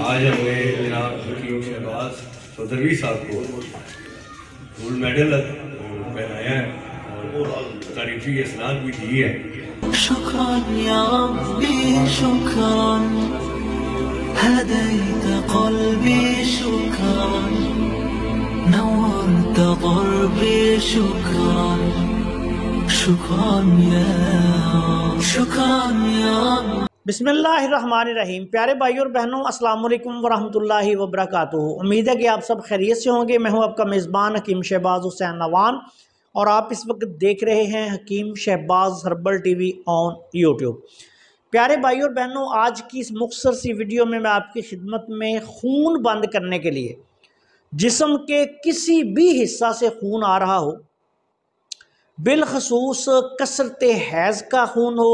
आज हमें जनाब हकीम शहबाज सदरवी साहब को गोल्ड मेडल पहनाया है और तारीफी इसनाद भी दी है هديت قلبي شكرا نورت ضربي شكرا شكرا يا شكرا يا बिसमीम प्यारे भाई और बहनों अल्लाम वरहमल वबरक उम्मीद है कि आप सब खैरियत से होंगे मैं हूं आपका मेज़बान हकीम शहबाज हुसैन नवान और आप इस वक्त देख रहे हैं Hakim Shahbaz herbal TV on YouTube प्यारे भाई और बहनों आज की इस मुख्तर सी वीडियो में मैं आपकी खिदमत में खून बंद करने के लिए जिसम के किसी भी हिस्सा से खून आ रहा हो बिलखसूस कसरत हैज़ का खून हो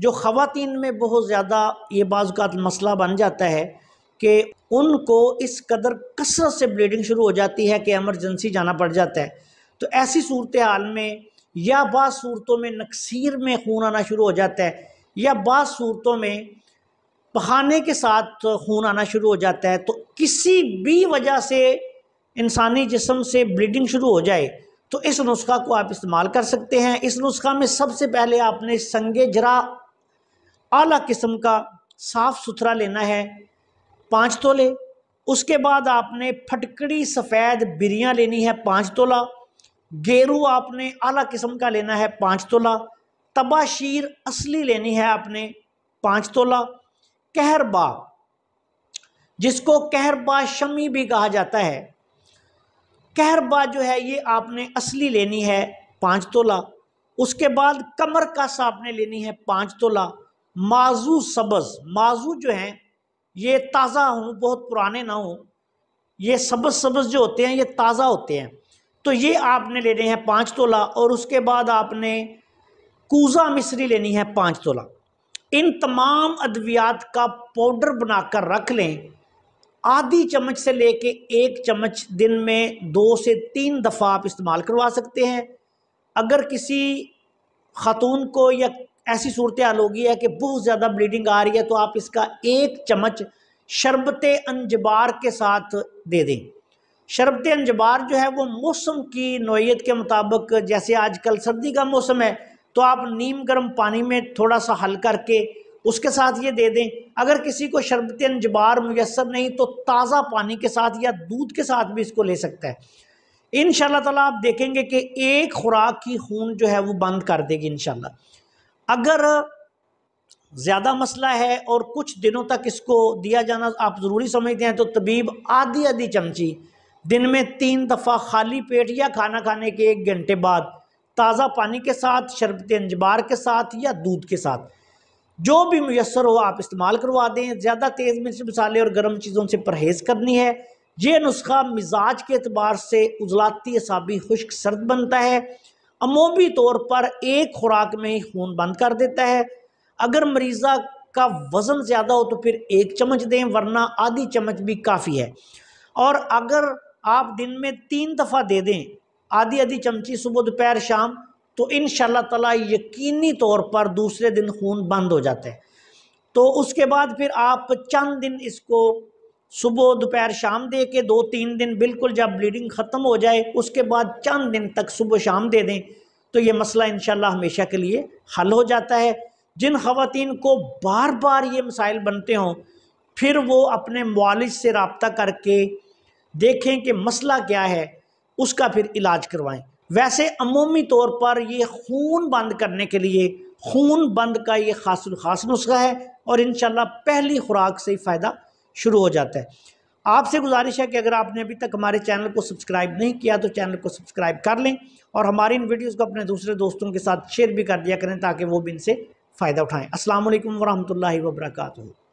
जो ख़वान में बहुत ज़्यादा ये बाज़ मसला बन जाता है कि उनको इस कदर कसरत से ब्लीडिंग शुरू हो जाती है कि एमरजेंसी जाना पड़ जाता है तो ऐसी सूरत हाल में या बाद सूरतों में नक्सर में खून आना शुरू हो जाता है या बाद सूरतों में पहाने के साथ खून आना शुरू हो जाता है तो किसी भी वजह से इंसानी जिसम से ब्लीडिंग शुरू हो जाए तो इस नुस्खा को आप इस्तेमाल कर सकते हैं इस नुस्खा में सबसे पहले आपने संग जरा आला किस्म का साफ़ सुथरा लेना है पाँच तोले उसके बाद आपने फटकड़ी सफ़ेद बिरियाँ लेनी है पाँच तोला गेरू आपने आला किस्म का लेना है पाँच तोला तबाशीर असली लेनी है आपने पाँच तोला कहरबा जिसको कहरबा शमी भी कहा जाता है कहरबा जो है ये आपने असली लेनी है पाँच तोला उसके बाद कमर कस आपने लेनी है पाँच तोला माजू सब्ज़ माजू जो हैं ये ताज़ा हों बहुत पुराने ना हों ये सबज़ सब्ज़ जो होते हैं ये ताज़ा होते हैं तो ये आपने लेने हैं पाँच तोला और उसके बाद आपने कूज़ा मिश्री लेनी है पाँच तोला इन तमाम अद्वियात का पाउडर बनाकर रख लें आधी चम्मच से ले कर एक चम्मच दिन में दो से तीन दफ़ा आप इस्तेमाल करवा सकते हैं अगर किसी खातून को या ऐसी सूरत हाल होगी है कि बहुत ज़्यादा ब्लीडिंग आ रही है तो आप इसका एक चम्मच शरबत अंजबार के साथ दे दें शरबत अंजबार जो है वो मौसम की नोयत के मुताबिक जैसे आजकल सर्दी का मौसम है तो आप नीम गर्म पानी में थोड़ा सा हल करके उसके साथ ये दे दें अगर किसी को शरबत अंजबार मैसर नहीं तो ताज़ा पानी के साथ या दूध के साथ भी इसको ले सकता है इन ताला आप देखेंगे कि एक खुराक की खून जो है वो बंद कर देगी इन अगर ज़्यादा मसला है और कुछ दिनों तक इसको दिया जाना आप ज़रूरी समझते हैं तो तबीब आधी आधी चमची दिन में तीन दफ़ा खाली पेट या खाना खाने के एक घंटे बाद ताज़ा पानी के साथ शरबत अंजबार के साथ या दूध के साथ जो भी मैसर हो आप इस्तेमाल करवा दें ज़्यादा तेज़ मिर्च मसाले और गर्म चीज़ों से परहेज़ करनी है ये नुस्खा मिजाज के अतबार से उजलाती असाबी खुश्क सर्द बनता है अमूमी तौर पर एक खुराक में ही खून बंद कर देता है अगर मरीज़ा का वज़न ज़्यादा हो तो फिर एक चम्मच दें वरना आधी चम्मच भी काफ़ी है और अगर आप दिन में तीन दफ़ा दे दें आधी आधी चमची सुबह दोपहर शाम तो इन शाह यकीनी तौर पर दूसरे दिन खून बंद हो जाता है तो उसके बाद फिर आप चंद दिन इसको सुबह दोपहर शाम दे के दो तीन दिन बिल्कुल जब ब्लीडिंग ख़त्म हो जाए उसके बाद चंद दिन तक सुबह शाम दे दें तो ये मसला इन हमेशा के लिए हल हो जाता है जिन खातन को बार बार ये मसाइल बनते हों फिर वो अपने मालिज से रबता करके देखें कि मसला क्या है उसका फिर इलाज करवाएं वैसे अमूमी तौर पर ये खून बंद करने के लिए खून बंद का ये खास खास नुस्खा है और इन पहली खुराक से ही फ़ायदा शुरू हो जाता है आपसे गुजारिश है कि अगर आपने अभी तक हमारे चैनल को सब्सक्राइब नहीं किया तो चैनल को सब्सक्राइब कर लें और हमारी इन वीडियोज़ को अपने दूसरे दोस्तों के साथ शेयर भी कर दिया करें ताकि वो भी इनसे फ़ायदा उठाएँ असल वरहमल वर्का